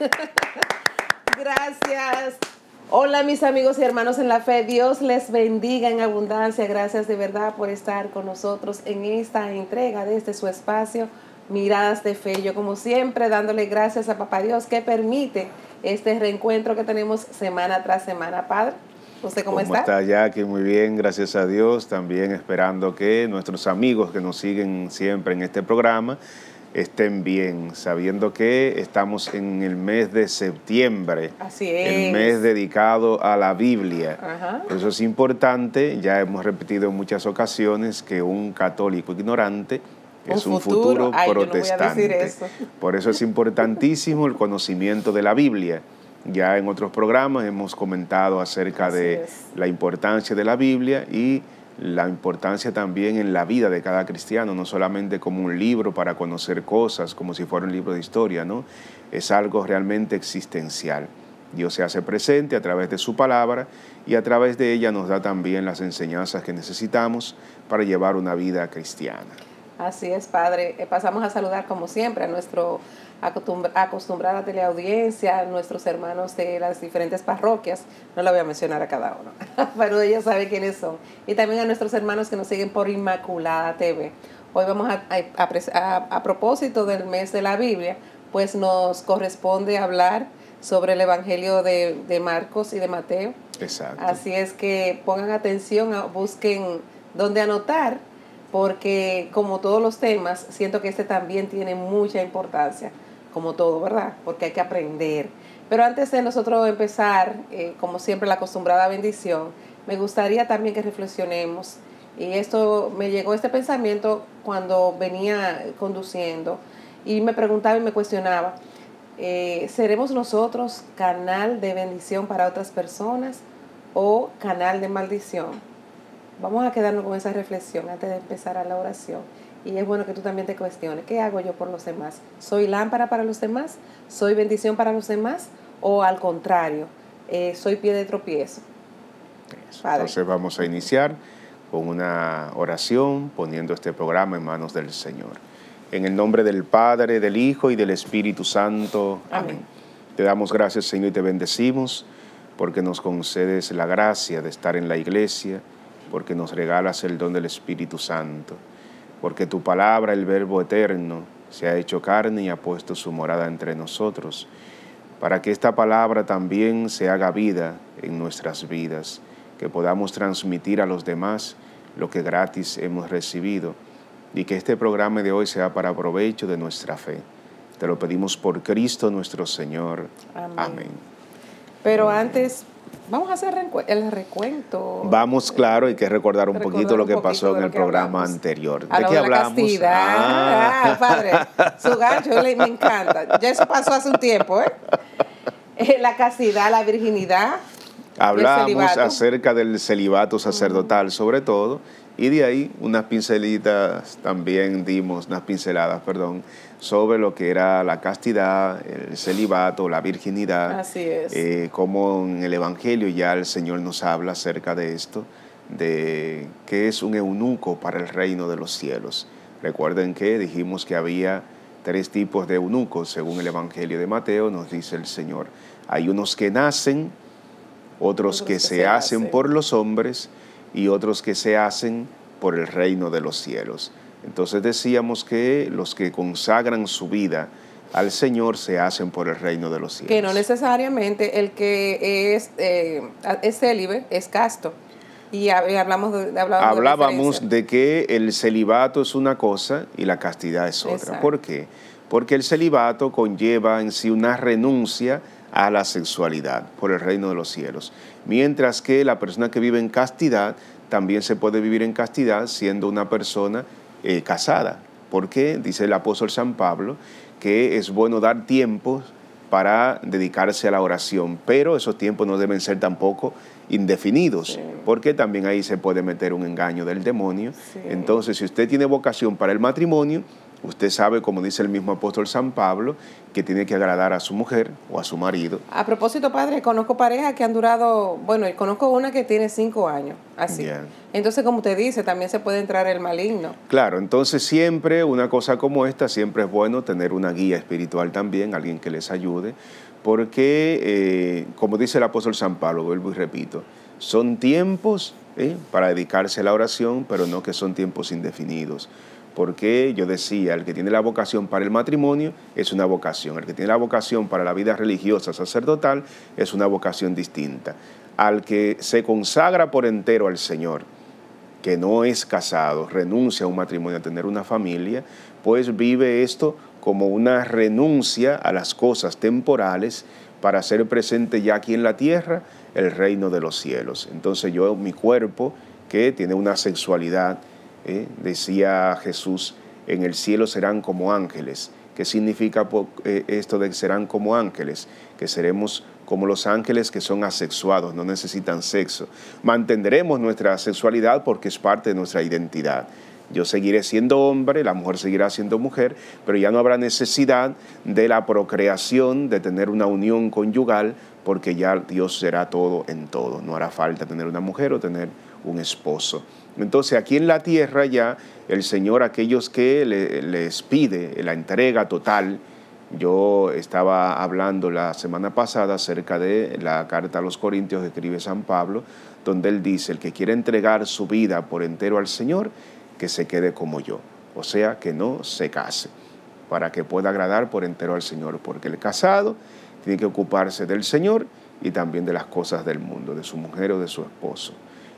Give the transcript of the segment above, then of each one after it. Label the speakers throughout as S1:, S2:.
S1: Gracias. Hola mis amigos y hermanos en la fe, Dios les bendiga en abundancia, gracias de verdad por estar con nosotros en esta entrega desde este, su espacio Miradas de Fe. Yo como siempre dándole gracias a Papá Dios que permite este reencuentro que tenemos semana tras semana, Padre. ¿Usted cómo, ¿Cómo está?
S2: Está Jackie, muy bien, gracias a Dios, también esperando que nuestros amigos que nos siguen siempre en este programa estén bien, sabiendo que estamos en el mes de septiembre,
S1: el mes
S2: dedicado a la Biblia. eso es importante, ya hemos repetido en muchas ocasiones, que un católico ignorante es un futuro, protestante. Por eso es importantísimo el conocimiento de la Biblia. Ya en otros programas hemos comentado acerca de la importancia de la Biblia y la importancia también en la vida de cada cristiano, no solamente como un libro para conocer cosas, como si fuera un libro de historia, ¿no? Es algo realmente existencial. Dios se hace presente a través de su palabra y a través de ella nos da también las enseñanzas que necesitamos para llevar una vida cristiana.
S1: Así es, Padre. Eh, pasamos a saludar como siempre a nuestro acostumbrada a teleaudiencia a nuestros hermanos de las diferentes parroquias. No la voy a mencionar a cada uno, pero ellos saben quiénes son. Y también a nuestros hermanos que nos siguen por Inmaculada TV. Hoy vamos a, a, a, propósito del mes de la Biblia, pues nos corresponde hablar sobre el Evangelio de, de Marcos y de Mateo.
S2: Exacto. Así
S1: es que pongan atención, busquen dónde anotar, porque como todos los temas, siento que este también tiene mucha importancia como todo, ¿verdad? Porque hay que aprender. Pero antes de nosotros empezar, eh, como siempre, la acostumbrada bendición, me gustaría también que reflexionemos. Y esto me llegó este pensamiento cuando venía conduciendo y me preguntaba y me cuestionaba, eh, ¿seremos nosotros canal de bendición para otras personas o canal de maldición? Vamos a quedarnos con esa reflexión antes de empezar a la oración. Y es bueno que tú también te cuestiones, ¿qué hago yo por los demás? ¿Soy lámpara para los demás? ¿Soy bendición para los demás? ¿O al contrario, eh, soy pie de tropiezo? Entonces
S2: vamos a iniciar con una oración poniendo este programa en manos del Señor. En el nombre del Padre, del Hijo y del Espíritu Santo. Amén. Te damos gracias, Señor, y te bendecimos porque nos concedes la gracia de estar en la iglesia, porque nos regalas el don del Espíritu Santo porque tu palabra, el Verbo eterno, se ha hecho carne y ha puesto su morada entre nosotros, para que esta palabra también se haga vida en nuestras vidas, que podamos transmitir a los demás lo que gratis hemos recibido y que este programa de hoy sea para provecho de nuestra fe. Te lo pedimos por Cristo nuestro Señor. Amén.
S1: Pero antes Vamos a hacer el recuento.
S2: Vamos, claro, hay que recordar un poquito lo que pasó en el programa anterior. ¿De qué hablamos? La castidad. Ah. Ah, padre, su gancho me encanta. Ya eso
S1: pasó a su tiempo, ¿eh? ¿eh? La castidad, la virginidad.
S2: Hablamos acerca del celibato sacerdotal, sobre todo, y de ahí unas pincelitas también dimos, unas pinceladas, perdón, sobre lo que era la castidad, el celibato, la virginidad. Así es. Eh, como en el Evangelio ya el Señor nos habla acerca de esto, de qué es un eunuco para el reino de los cielos. Recuerden que dijimos que había tres tipos de eunucos, según el Evangelio de Mateo, nos dice el Señor. Hay unos que nacen, otros, que, se, hacen por los hombres y otros que se hacen por el reino de los cielos. Entonces decíamos que los que consagran su vida al Señor se hacen por el reino de los cielos. Que no
S1: necesariamente el que eh, es, célibe es casto. Y eh, hablamos de, hablábamos
S2: de, que el celibato es una cosa y la castidad es otra. ¿Por qué? Porque el celibato conlleva en sí una renuncia a la sexualidad por el reino de los cielos. Mientras que la persona que vive en castidad también se puede vivir en castidad siendo una persona eh, casada, porque dice el apóstol San Pablo que es bueno dar tiempos para dedicarse a la oración, pero esos tiempos no deben ser tampoco indefinidos, porque también ahí se puede meter un engaño del demonio. Entonces, si usted tiene vocación para el matrimonio, Usted sabe, como dice el mismo apóstol San Pablo, que tiene que agradar a su mujer o a su marido.
S1: A propósito, padre, conozco parejas que han durado, bueno, conozco una que tiene cinco años, así. Entonces, como usted dice, también se puede entrar el maligno.
S2: Claro, entonces siempre una cosa como esta, siempre es bueno tener una guía espiritual también, alguien que les ayude, porque, eh, como dice el apóstol San Pablo, vuelvo y repito, son tiempos ¿eh? para dedicarse a la oración, pero no que son tiempos indefinidos porque yo decía, el que tiene la vocación para el matrimonio es una vocación, el que tiene la vocación para la vida religiosa sacerdotal es una vocación distinta. Al que se consagra por entero al Señor, que no es casado, renuncia a un matrimonio, a tener una familia, pues vive esto como una renuncia a las cosas temporales para ser presente ya aquí en la tierra el reino de los cielos. Entonces yo, mi cuerpo, que tiene una sexualidad, ¿eh? Decía Jesús, en el cielo serán como ángeles. ¿Qué significa eh, esto de que serán como ángeles? Que seremos como los ángeles que son asexuados, no necesitan sexo. Mantendremos nuestra sexualidad porque es parte de nuestra identidad. Yo seguiré siendo hombre, la mujer seguirá siendo mujer, pero ya no habrá necesidad de la procreación, de tener una unión conyugal, porque ya Dios será todo en todo. No hará falta tener una mujer o tener un esposo. Entonces aquí en la tierra ya el Señor, aquellos que les pide la entrega total, yo estaba hablando la semana pasada acerca de la carta a los Corintios que escribe San Pablo, donde él dice, el que quiere entregar su vida por entero al Señor, que se quede como yo, o sea, que no se case, para que pueda agradar por entero al Señor, porque el casado tiene que ocuparse del Señor y también de las cosas del mundo, de su mujer o de su esposo.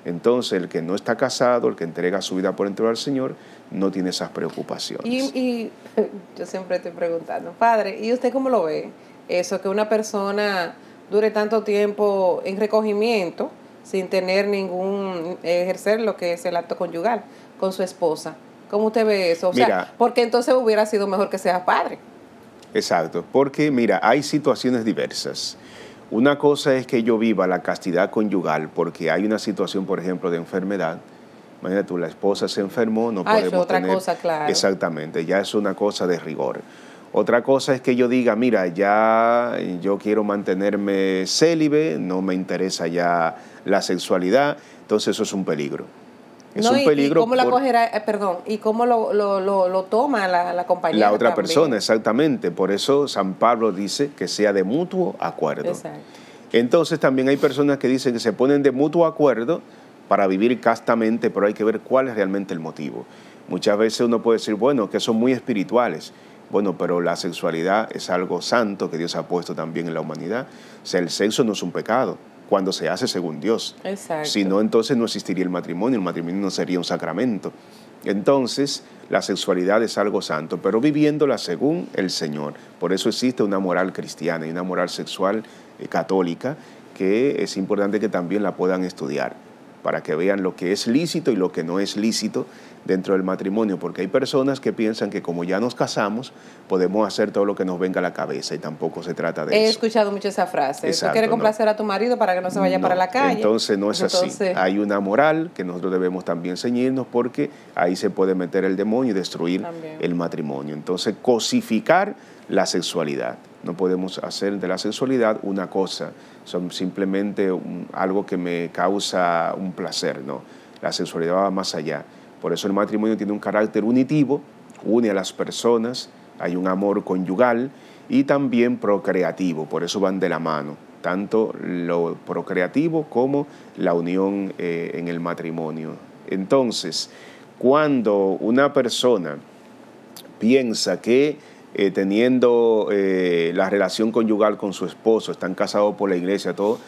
S2: Entonces, el que no está casado, el que entrega su vida por entero al Señor, no tiene esas preocupaciones.
S1: Y, yo siempre estoy preguntando, padre, ¿y usted cómo lo ve? Eso, que una persona dure tanto tiempo en recogimiento sin tener ningún, ejercer lo que es el acto conyugal con su esposa. ¿Cómo usted ve eso? O sea, porque entonces hubiera sido mejor que sea padre.
S2: Exacto, porque mira, hay situaciones diversas. Una cosa es que yo viva la castidad conyugal porque hay una situación, por ejemplo, de enfermedad. Imagínate tú, la esposa se enfermó, no ah, podemos otra cosa, claro. Exactamente, ya es una cosa de rigor. Otra cosa es que yo diga, mira, ya yo quiero mantenerme célibe, no me interesa ya la sexualidad, entonces eso es un peligro y, cómo lo, toma la,
S1: compañera compañía? La otra persona,
S2: exactamente. Por eso San Pablo dice que sea de mutuo acuerdo. Entonces también hay personas que dicen que se ponen de mutuo acuerdo para vivir castamente, pero hay que ver cuál es realmente el motivo. Muchas veces uno puede decir, bueno, que son muy espirituales. Bueno, pero la sexualidad es algo santo que Dios ha puesto también en la humanidad. O sea, el sexo no es un pecado cuando se hace según Dios. Si no, entonces no existiría el matrimonio, el matrimonio no sería un sacramento. Entonces, la sexualidad es algo santo, pero viviéndola según el Señor. Por eso existe una moral cristiana y una moral sexual eh, católica que es importante que también la puedan estudiar para que vean lo que es lícito y lo que no es lícito dentro del matrimonio, porque hay personas que piensan que como ya nos casamos, podemos hacer todo lo que nos venga a la cabeza y tampoco se trata de He eso. He
S1: escuchado mucho esa frase. quieres complacer a tu marido para que no se vaya para la calle. Entonces no es así. Hay
S2: una moral que nosotros debemos también ceñirnos porque ahí se puede meter el demonio y destruir el matrimonio. Entonces cosificar la sexualidad. No podemos hacer de la sexualidad una cosa, son simplemente algo que me causa un placer, no. La sexualidad va más allá. Por eso el matrimonio tiene un carácter unitivo, une a las personas, hay un amor conyugal y también procreativo, por eso van de la mano, tanto lo procreativo como la unión eh, en el matrimonio. Entonces, cuando una persona piensa que eh, teniendo eh, la relación conyugal con su esposo, están casados por la iglesia, todo,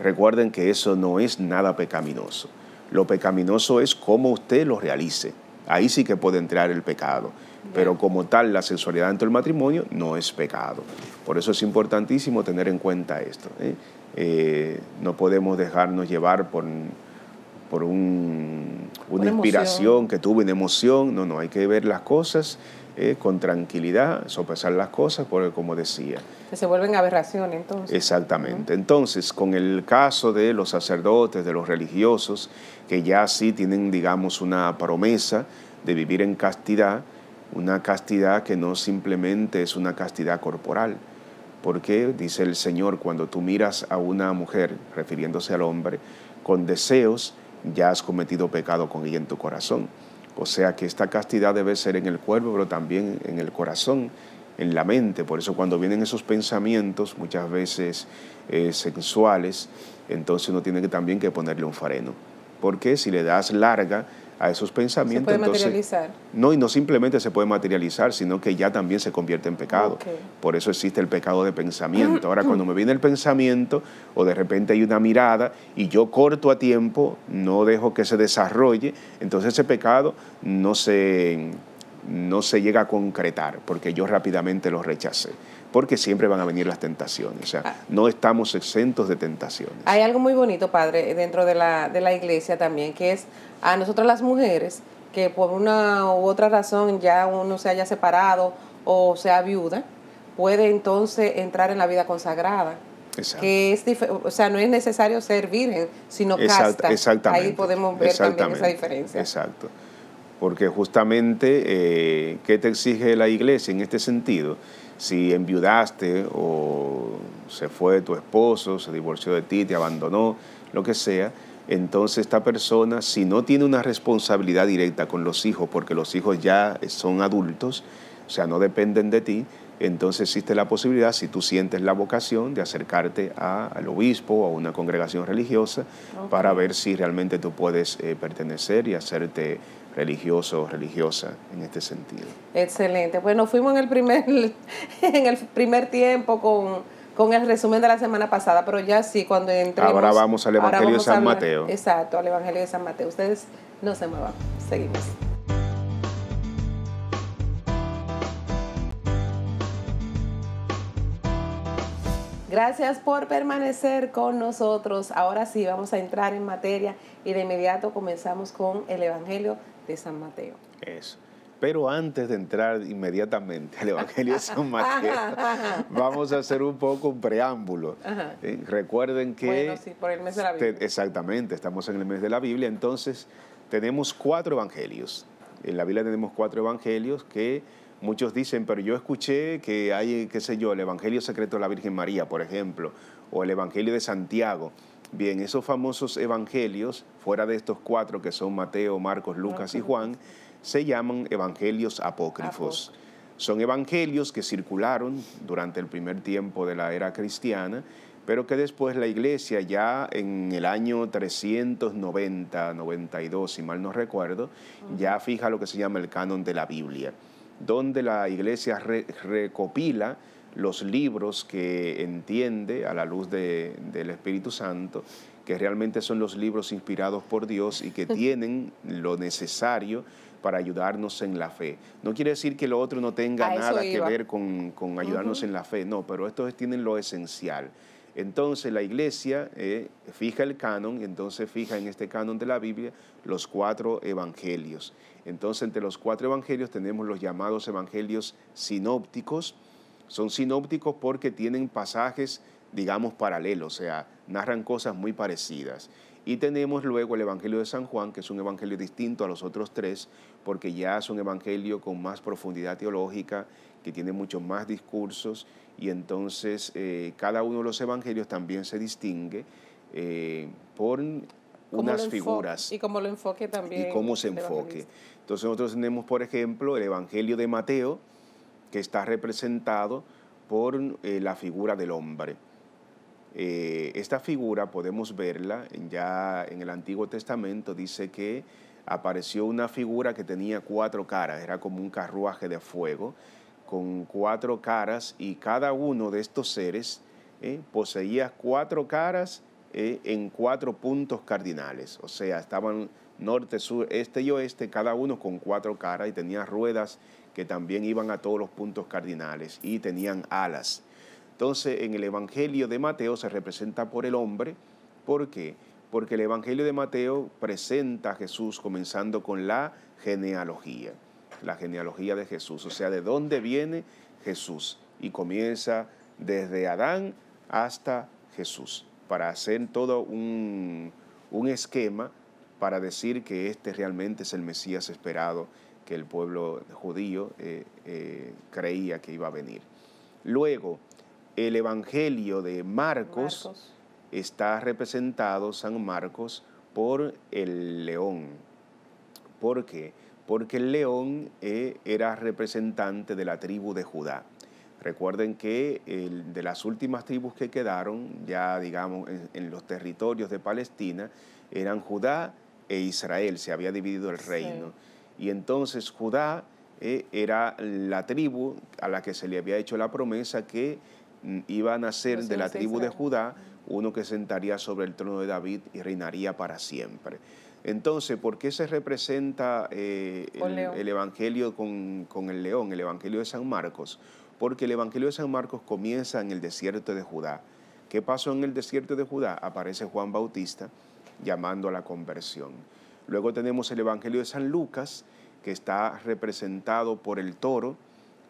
S2: recuerden que eso no es nada pecaminoso. Lo pecaminoso es cómo usted lo realice. Ahí sí que puede entrar el pecado. Pero como tal, la sexualidad dentro del matrimonio no es pecado. Por eso es importantísimo tener en cuenta esto. ¿eh? Eh, no podemos dejarnos llevar por, una, inspiración que tuve una emoción. No, no, hay que ver las cosas ¿eh? con tranquilidad, sopesar las cosas, porque como decía,
S1: se vuelven aberraciones entonces.
S2: Exactamente. Entonces, con el caso de los sacerdotes, de los religiosos, que ya sí tienen, digamos, una promesa de vivir en castidad, una castidad que no simplemente es una castidad corporal. Porque dice el Señor, cuando tú miras a una mujer, refiriéndose al hombre, con deseos, ya has cometido pecado con ella en tu corazón. O sea que esta castidad debe ser en el cuerpo, pero también en el corazón en la mente. Por eso cuando vienen esos pensamientos, muchas veces eh, sensuales, entonces uno tiene que también que ponerle un fareno. Porque si le das larga a esos pensamientos... Se puede materializar. No, y no simplemente se puede materializar, sino que ya también se convierte en pecado. Por eso existe el pecado de pensamiento. Ahora, cuando me viene el pensamiento o de repente hay una mirada y yo corto a tiempo, no dejo que se desarrolle, entonces ese pecado no se no se llega a concretar, porque yo rápidamente los rechacé, porque siempre van a venir las tentaciones, o sea, ah. no estamos exentos de tentaciones.
S1: Hay algo muy bonito, padre, dentro de la, de la iglesia también, que es a nosotras las mujeres, que por una u otra razón ya uno se haya separado o sea viuda, puede entonces entrar en la vida consagrada. Exacto. que es o sea no es necesario ser virgen sino casta exactamente. ahí podemos ver también esa diferencia
S2: exacto porque justamente, eh, ¿qué te exige la iglesia en este sentido? Si enviudaste o se fue tu esposo, se divorció de ti, te abandonó, lo que sea, entonces esta persona, si no tiene una responsabilidad directa con los hijos, porque los hijos ya son adultos, o sea, no dependen de ti, entonces existe la posibilidad, si tú sientes la vocación, de acercarte al obispo o a una congregación religiosa para ver si realmente tú puedes eh, pertenecer y hacerte religioso o religiosa en este sentido.
S1: Excelente. Bueno, fuimos en el primer, en el primer tiempo con, el resumen de la semana pasada, pero ya sí, cuando entramos... Ahora vamos al Evangelio de San Mateo. Exacto, al Evangelio de San Mateo. Ustedes no se muevan. Seguimos. Gracias por permanecer con nosotros. Ahora sí, vamos a entrar en materia y de inmediato comenzamos con el Evangelio de San Mateo.
S2: Eso. Pero antes de entrar inmediatamente al Evangelio de San Mateo, vamos a hacer un poco un preámbulo. Recuerden que... Bueno, sí,
S1: por el mes de la Biblia.
S2: Exactamente, estamos en el mes de la Biblia, entonces tenemos cuatro evangelios. En la Biblia tenemos cuatro evangelios que muchos dicen, pero yo escuché que hay, qué sé yo, el Evangelio secreto de la Virgen María, por ejemplo, o el Evangelio de Santiago. Bien, esos famosos evangelios, fuera de estos cuatro que son Mateo, Marcos, Lucas y Juan, se llaman evangelios apócrifos. Son evangelios que circularon durante el primer tiempo de la era cristiana, pero que después la iglesia ya en el año 390, 92, si mal no recuerdo, ya fija lo que se llama el canon de la Biblia, donde la iglesia recopila los libros que entiende a la luz del Espíritu Santo, que realmente son los libros inspirados por Dios y que tienen lo necesario para ayudarnos en la fe. No quiere decir que lo otro no tenga nada que ver con, ayudarnos en la fe, no, pero estos tienen lo esencial. Entonces la iglesia eh, fija el canon, entonces fija en este canon de la Biblia los cuatro evangelios. Entonces entre los cuatro evangelios tenemos los llamados evangelios sinópticos, son sinópticos porque tienen pasajes, digamos, paralelos, o sea, narran cosas muy parecidas. Y tenemos luego el Evangelio de San Juan, que es un evangelio distinto a los otros tres, porque ya es un evangelio con más profundidad teológica, que tiene muchos más discursos, y entonces eh, cada uno de los evangelios también se distingue eh, por unas figuras.
S1: Y cómo lo enfoque también. Y cómo se enfoque.
S2: Entonces nosotros tenemos, por ejemplo, el Evangelio de Mateo, que está representado por eh, la figura del hombre. Eh, esta figura podemos verla ya en el Antiguo Testamento, dice que apareció una figura que tenía cuatro caras, era como un carruaje de fuego, con cuatro caras y cada uno de estos seres eh, poseía cuatro caras en cuatro puntos cardinales, o sea, estaban norte, sur, este y oeste, cada uno con cuatro caras y tenía ruedas que también iban a todos los puntos cardinales y tenían alas. Entonces, en el Evangelio de Mateo se representa por el hombre. ¿Por qué? Porque el Evangelio de Mateo presenta a Jesús comenzando con la genealogía, la genealogía de Jesús, o sea, de dónde viene Jesús. Y comienza desde Adán hasta Jesús, para hacer todo un, esquema para decir que este realmente es el Mesías esperado que el pueblo judío eh, eh, creía que iba a venir. Luego, el Evangelio de Marcos, está representado, San Marcos, por el león. ¿Por qué? Porque el león eh, era representante de la tribu de Judá. Recuerden que de las últimas tribus que quedaron, ya digamos, en, los territorios de Palestina, eran Judá e Israel, se había dividido el reino. Y entonces Judá eh, era la tribu a la que se le había hecho la promesa que iban mm, iba a nacer de la tribu de Judá uno que sentaría sobre el trono de David y reinaría para siempre. Entonces, ¿por qué se representa eh, el, Evangelio con, con el león, el Evangelio de San Marcos? Porque el Evangelio de San Marcos comienza en el desierto de Judá. ¿Qué pasó en el desierto de Judá? Aparece Juan Bautista llamando a la conversión. Luego tenemos el Evangelio de San Lucas, que está representado por el toro.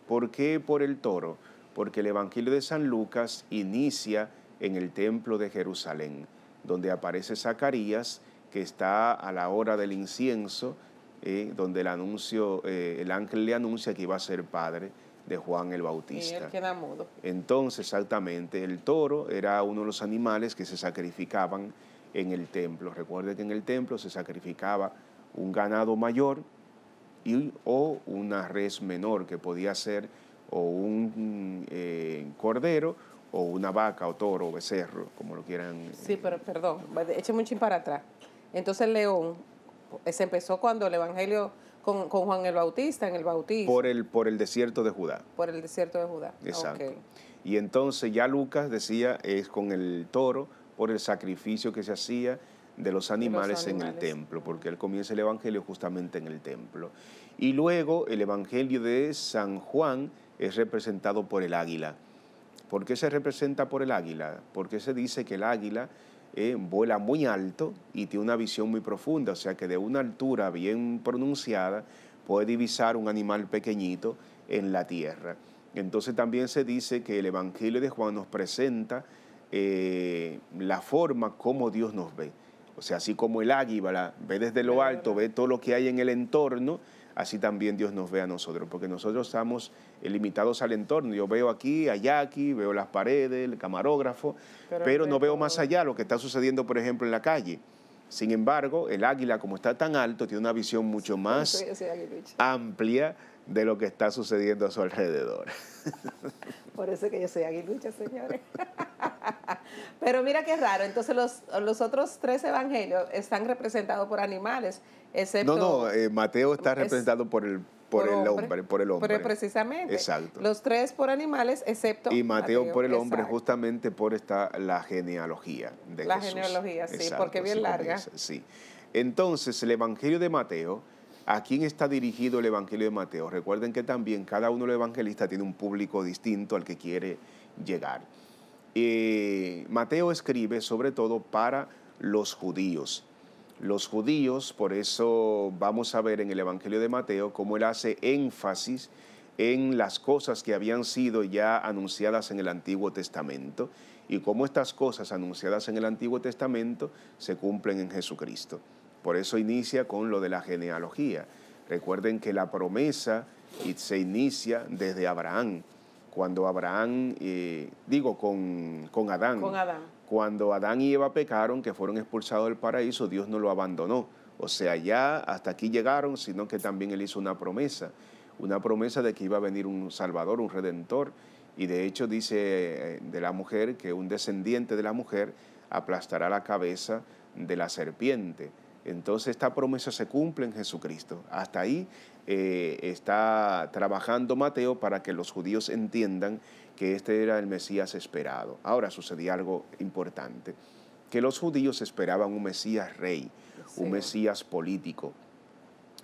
S2: ¿Por qué por el toro? Porque el Evangelio de San Lucas inicia en el templo de Jerusalén, donde aparece Zacarías, que está a la hora del incienso, eh, donde el, anuncio, eh, el ángel le anuncia que iba a ser padre de Juan el Bautista. él queda mudo. Entonces, exactamente, el toro era uno de los animales que se sacrificaban en el templo. Recuerde que en el templo se sacrificaba un ganado mayor y, o una res menor, que podía ser o un eh, cordero o una vaca o toro o becerro, como lo quieran. Sí,
S1: eh, pero perdón, écheme un chin para atrás. Entonces León eh, se empezó cuando el Evangelio con, Juan el Bautista en el Bautismo. Por
S2: el, por el desierto de Judá.
S1: Por el desierto de Judá. Exacto.
S2: Y entonces ya Lucas decía, es con el toro, por el sacrificio que se hacía de los animales, en el templo, porque él comienza el Evangelio justamente en el templo. Y luego el Evangelio de San Juan es representado por el águila. ¿Por qué se representa por el águila? Porque se dice que el águila eh, vuela muy alto y tiene una visión muy profunda, o sea que de una altura bien pronunciada puede divisar un animal pequeñito en la tierra. Entonces también se dice que el Evangelio de Juan nos presenta eh, la forma como Dios nos ve. O sea, así como el águila ve desde lo alto, ve todo lo que hay en el entorno, así también Dios nos ve a nosotros, porque nosotros estamos limitados al entorno. Yo veo aquí, allá, aquí, veo las paredes, el camarógrafo, pero, pero no veo más allá lo que está sucediendo, por ejemplo, en la calle. Sin embargo, el águila, como está tan alto, tiene una visión mucho más amplia de lo que está sucediendo a su alrededor.
S1: Por eso que yo soy aguilucha, señores. Pero mira qué raro. Entonces los, otros tres evangelios están representados por animales, excepto... No, no,
S2: eh, Mateo está representado por el... Por, el hombre, por el hombre. Pero
S1: precisamente. Exacto. Los tres por animales, excepto. Y Mateo, por el hombre,
S2: justamente por esta la genealogía de la Jesús. La genealogía, sí, porque bien larga. sí. Entonces, el Evangelio de Mateo ¿A quién está dirigido el Evangelio de Mateo? Recuerden que también cada uno de los evangelistas tiene un público distinto al que quiere llegar. Eh, Mateo escribe sobre todo para los judíos. Los judíos, por eso vamos a ver en el Evangelio de Mateo cómo él hace énfasis en las cosas que habían sido ya anunciadas en el Antiguo Testamento y cómo estas cosas anunciadas en el Antiguo Testamento se cumplen en Jesucristo. Por eso inicia con lo de la genealogía. Recuerden que la promesa se inicia desde Abraham, cuando Abraham, eh, digo, con, con Adán. Con Adán. Cuando Adán y Eva pecaron, que fueron expulsados del paraíso, Dios no lo abandonó. O sea, ya hasta aquí llegaron, sino que también él hizo una promesa, una promesa de que iba a venir un Salvador, un Redentor. Y de hecho dice eh, de la mujer que un descendiente de la mujer aplastará la cabeza de la serpiente. Entonces esta promesa se cumple en Jesucristo. Hasta ahí eh, está trabajando Mateo para que los judíos entiendan que este era el Mesías esperado. Ahora sucedía algo importante, que los judíos esperaban un Mesías rey, un Mesías político,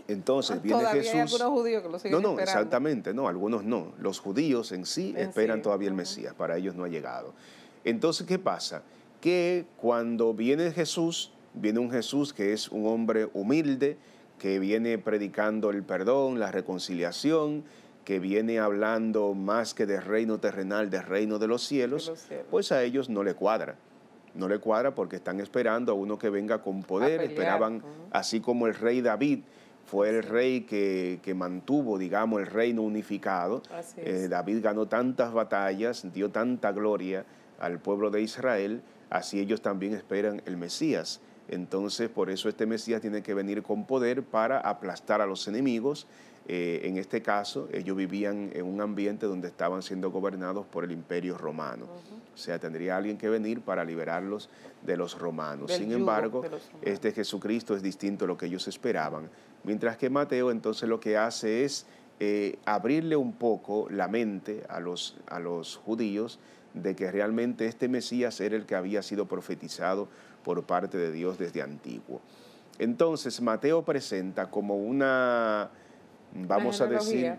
S2: entonces ah, viene Jesús. algunos
S1: judíos que lo no, no, exactamente,
S2: no, algunos no. Los judíos en sí esperan todavía el Mesías, para ellos no ha llegado. Entonces, ¿qué pasa? Que cuando viene Jesús, viene un Jesús que es un hombre humilde, que viene predicando el perdón, la reconciliación, que viene hablando más que de reino terrenal, de reino de los cielos, pues a ellos no le cuadra. No le cuadra porque están esperando a uno que venga con poder, esperaban, así como el rey David fue el rey que, mantuvo, digamos, el reino unificado. Eh, David ganó tantas batallas, dio tanta gloria al pueblo de Israel, así ellos también esperan el Mesías. Entonces, por eso este Mesías tiene que venir con poder para aplastar a los enemigos. Eh, en este caso, ellos vivían en un ambiente donde estaban siendo gobernados por el imperio romano. O sea, tendría alguien que venir para liberarlos de los romanos. Sin embargo, este Jesucristo es distinto a lo que ellos esperaban. Mientras que Mateo entonces lo que hace es eh, abrirle un poco la mente a los, a los judíos de que realmente este Mesías era el que había sido profetizado por parte de Dios desde antiguo. Entonces, Mateo presenta como una, vamos a decir,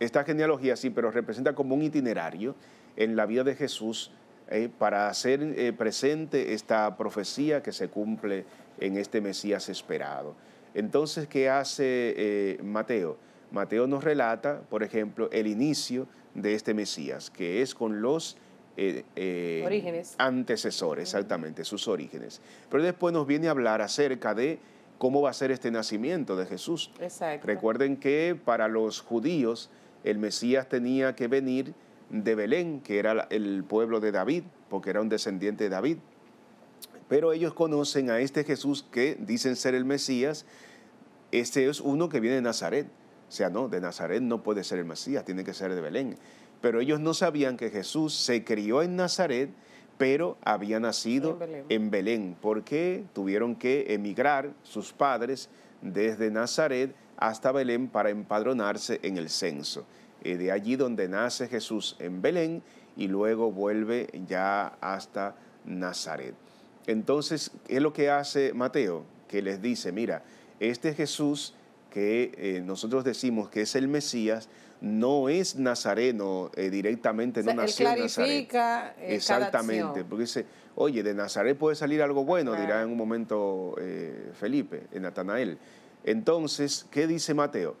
S2: esta genealogía sí, pero representa como un itinerario en la vida de Jesús eh, para hacer eh, presente esta profecía que se cumple en este Mesías esperado. Entonces, ¿qué hace eh, Mateo? Mateo nos relata, por ejemplo, el inicio de este Mesías, que es con los eh, eh, orígenes. Antecesores, exactamente, sus orígenes. Pero después nos viene a hablar acerca de cómo va a ser este nacimiento de Jesús. Exacto. Recuerden que para los judíos el Mesías tenía que venir de Belén, que era el pueblo de David, porque era un descendiente de David. Pero ellos conocen a este Jesús que dicen ser el Mesías. Este es uno que viene de Nazaret. O sea, no, de Nazaret no puede ser el Mesías, tiene que ser de Belén pero ellos no sabían que Jesús se crió en Nazaret, pero había nacido en Belén. porque tuvieron que emigrar sus padres desde Nazaret hasta Belén para empadronarse en el censo. Eh, de allí donde nace Jesús en Belén y luego vuelve ya hasta Nazaret. Entonces, ¿qué es lo que hace Mateo? Que les dice, mira, este Jesús que eh, nosotros decimos que es el Mesías, no es nazareno eh, directamente, no nació en Nazaret.
S1: Eh, Exactamente,
S2: porque dice, oye, de Nazaret puede salir algo bueno, dirá en un momento eh, Felipe, en Natanael. Entonces, ¿qué dice Mateo?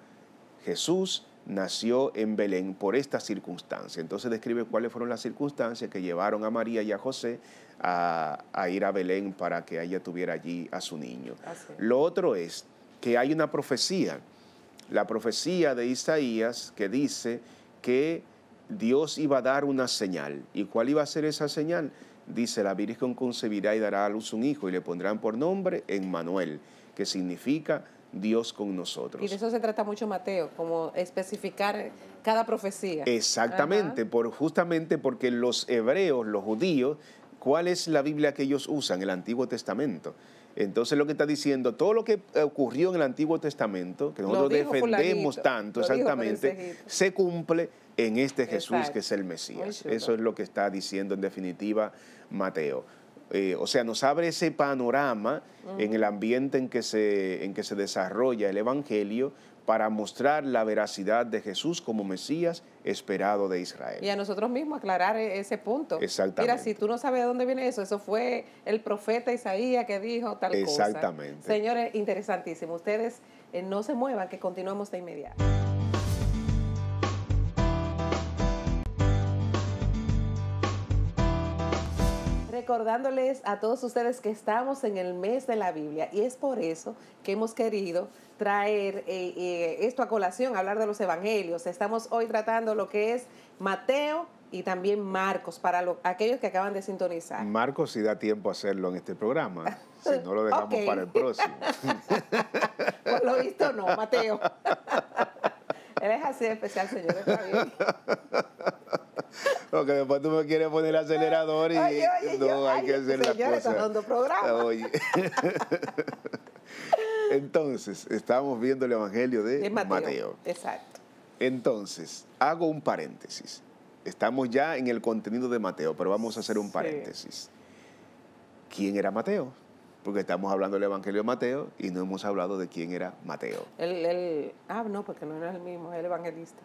S2: Jesús nació en Belén por esta circunstancia. Entonces describe cuáles fueron las circunstancias que llevaron a María y a José a, a ir a Belén para que ella tuviera allí a su niño. Lo otro es que hay una profecía la profecía de Isaías que dice que Dios iba a dar una señal. ¿Y cuál iba a ser esa señal? Dice, la Virgen concebirá y dará a luz un hijo y le pondrán por nombre en Manuel, que significa Dios con nosotros. Y de
S1: eso se trata mucho Mateo, como especificar cada profecía. Exactamente,
S2: por, justamente porque los hebreos, los judíos, ¿cuál es la Biblia que ellos usan? El Antiguo Testamento. Entonces lo que está diciendo, todo lo que eh, ocurrió en el Antiguo Testamento, que nosotros defendemos tanto, exactamente, se cumple en este Jesús que es el Mesías. Eso es lo que está diciendo en definitiva Mateo. Eh, o sea, nos abre ese panorama en el ambiente en que, se, en que se desarrolla el Evangelio para mostrar la veracidad de Jesús como Mesías esperado de Israel.
S1: Y a nosotros mismos aclarar e-, ese punto. Exactamente. Mira, si tú no sabes de dónde viene eso, eso fue el profeta Isaías que dijo tal cosa. Exactamente. Señores, interesantísimo. Ustedes eh, no se muevan, que continuamos de inmediato. recordándoles a todos ustedes que estamos en el mes de la Biblia y es por eso que hemos querido traer eh, eh, esto a colación, hablar de los evangelios. Estamos hoy tratando lo que es Mateo y también Marcos para aquellos que acaban de sintonizar.
S2: Marcos si da tiempo a hacerlo en este programa, si no lo dejamos para el próximo. Por
S1: lo visto no, Mateo. Él es así de especial, señor.
S2: Porque después tú me quieres poner el acelerador y no hay que hacer las cosas. Señores, dando programa entonces, estamos viendo el Evangelio de, Mateo. Exacto. Entonces, hago un paréntesis. Estamos ya en el contenido de Mateo, pero vamos a hacer un paréntesis. ¿Quién era Mateo? Porque estamos hablando del Evangelio de Mateo y no hemos hablado de quién era Mateo.
S1: El, el, ah, no, porque no era el mismo, el evangelista.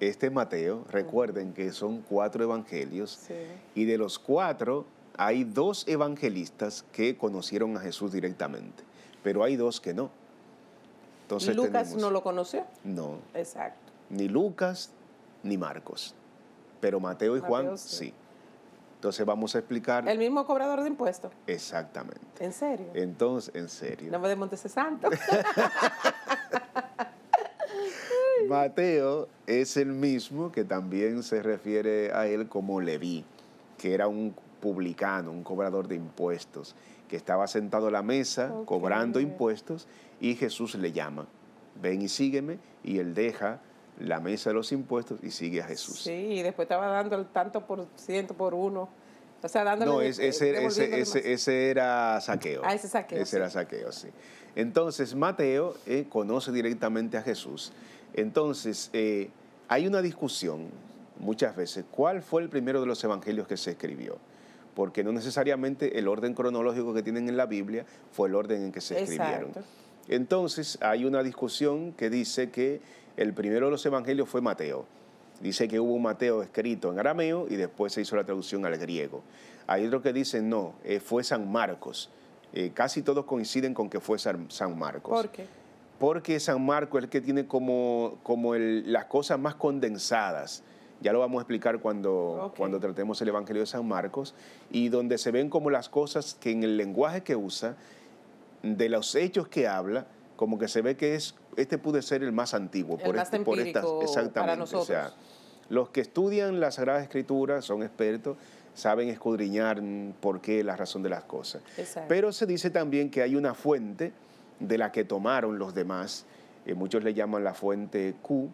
S2: Este Mateo, recuerden que son cuatro evangelios y de los cuatro hay dos evangelistas que conocieron a Jesús directamente pero hay dos que no. Entonces, ¿Y Lucas no lo conoció? No. Exacto. Ni Lucas ni Marcos, pero Mateo y Juan sí. Entonces vamos a explicar. El
S1: mismo cobrador de impuestos.
S2: Exactamente. ¿En serio? Entonces, en serio. No
S1: me Montes Santos?
S2: Mateo es el mismo que también se refiere a él como Leví, que era un publicano, un cobrador de impuestos que estaba sentado a la mesa cobrando impuestos y Jesús le llama, ven y sígueme, y él deja la mesa de los impuestos y sigue a Jesús. Sí,
S1: y después estaba dando el tanto por ciento por uno. O sea, dándole no, ese,
S2: era saqueo. Ah, ese saqueo. Ese era saqueo, sí. Entonces, Mateo eh, conoce directamente a Jesús. Entonces, eh, hay una discusión muchas veces. ¿Cuál fue el primero de los evangelios que se escribió? porque no necesariamente el orden cronológico que tienen en la Biblia fue el orden en que se escribieron. Entonces hay una discusión que dice que el primero de los evangelios fue Mateo. Dice que hubo un Mateo escrito en arameo y después se hizo la traducción al griego. Hay otro que dice no, eh, fue San Marcos. Eh, casi todos coinciden con que fue San, Marcos. ¿Por qué? Porque San Marcos es el que tiene como, como las cosas más condensadas ya lo vamos a explicar cuando, cuando tratemos el Evangelio de San Marcos, y donde se ven como las cosas que en el lenguaje que usa, de los hechos que habla, como que se ve que es, este puede ser el más antiguo. por, más este, estas, exactamente. O sea, los que estudian la Sagrada Escritura son expertos, saben escudriñar por qué, la razón de las cosas. Pero se dice también que hay una fuente de la que tomaron los demás, eh, muchos le llaman la fuente Q,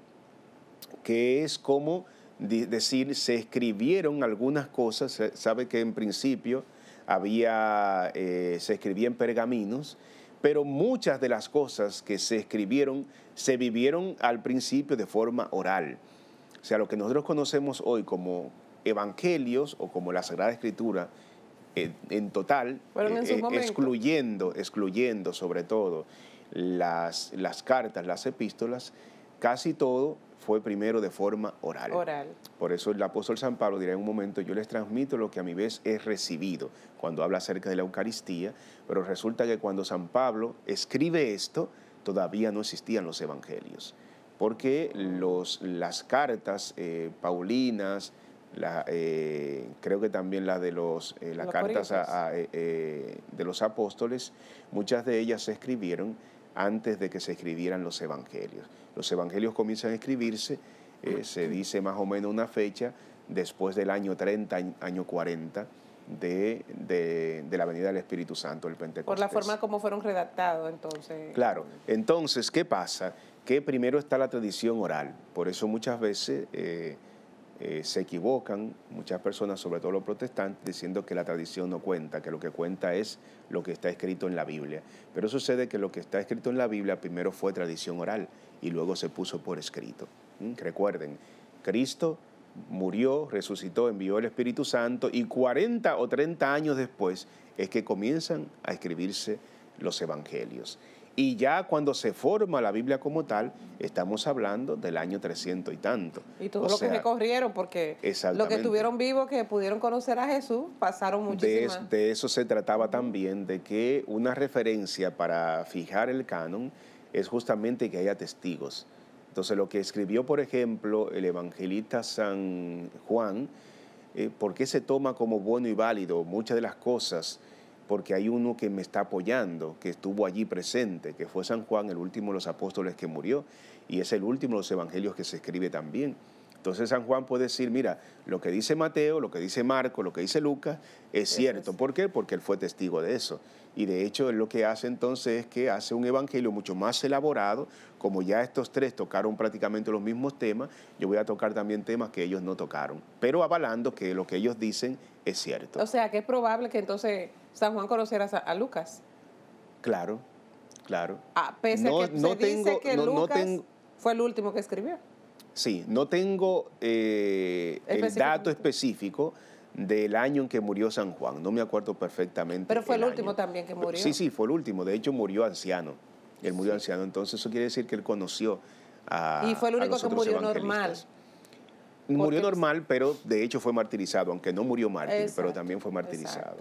S2: que es como decir, se escribieron algunas cosas, sabe que en principio había, eh, se escribía en pergaminos, pero muchas de las cosas que se escribieron se vivieron al principio de forma oral. O sea, lo que nosotros conocemos hoy como evangelios o como la Sagrada Escritura eh, en total, eh, excluyendo, excluyendo sobre todo las, las cartas, las epístolas, casi todo fue primero de forma oral. Por eso el apóstol San Pablo dirá en un momento, yo les transmito lo que a mi vez he recibido, cuando habla acerca de la Eucaristía, pero resulta que cuando San Pablo escribe esto, todavía no existían los evangelios, porque los, las cartas eh, paulinas, eh, creo que también la de los, eh, las cartas de los apóstoles, muchas de ellas se escribieron antes de que se escribieran los evangelios. Los evangelios comienzan a escribirse, eh, se dice más o menos una fecha, después del año 30, año 40. De, la venida del Espíritu Santo, el Pentecostés. Por la forma
S1: como fueron redactados, entonces.
S2: Claro. Entonces, ¿qué pasa? Que primero está la tradición oral. Por eso muchas veces eh, eh, se equivocan muchas personas, sobre todo los protestantes, diciendo que la tradición no cuenta, que lo que cuenta es lo que está escrito en la Biblia. Pero sucede que lo que está escrito en la Biblia primero fue tradición oral y luego se puso por escrito. ¿Mm? Recuerden, Cristo murió, resucitó, envió el Espíritu Santo y 40 o 30 años después es que comienzan a escribirse los evangelios. Y ya cuando se forma la Biblia como tal, estamos hablando del año 300 y tanto. Y todo lo que
S1: recorrieron, porque
S2: los que estuvieron
S1: vivos, que pudieron conocer a Jesús, pasaron
S2: muchísimas. De, de eso se trataba también, de que una referencia para fijar el canon es justamente que haya testigos. Entonces, lo que escribió, por ejemplo, el evangelista San Juan, eh, ¿por qué se toma como bueno y válido muchas de las cosas? porque hay uno que me está apoyando, que estuvo allí presente, que fue San Juan, el último de los apóstoles que murió, y es el último de los evangelios que se escribe también. Entonces San Juan puede decir, mira, lo que dice Mateo, lo que dice Marco, lo que dice Lucas, es cierto. ¿Por qué? Porque él fue testigo de eso. Y de hecho lo que hace entonces es que hace un evangelio mucho más elaborado, como ya estos tres tocaron prácticamente los mismos temas, yo voy a tocar también temas que ellos no tocaron, pero avalando que lo que ellos dicen es cierto.
S1: O sea, que es probable que entonces San Juan conociera a Lucas.
S2: Claro, claro.
S1: Ah, a pese que se dice que no, Lucas tengo, fue el último que escribió.
S2: Sí, no tengo eh, el dato específico del año en que murió San Juan, no me acuerdo perfectamente. Pero fue el, último también que murió. Sí, sí, fue el último, de hecho murió anciano, él murió anciano, entonces eso quiere decir que él conoció a... Y fue el único que murió normal. Murió normal, pero de hecho fue martirizado, aunque no murió mártir, pero también fue martirizado.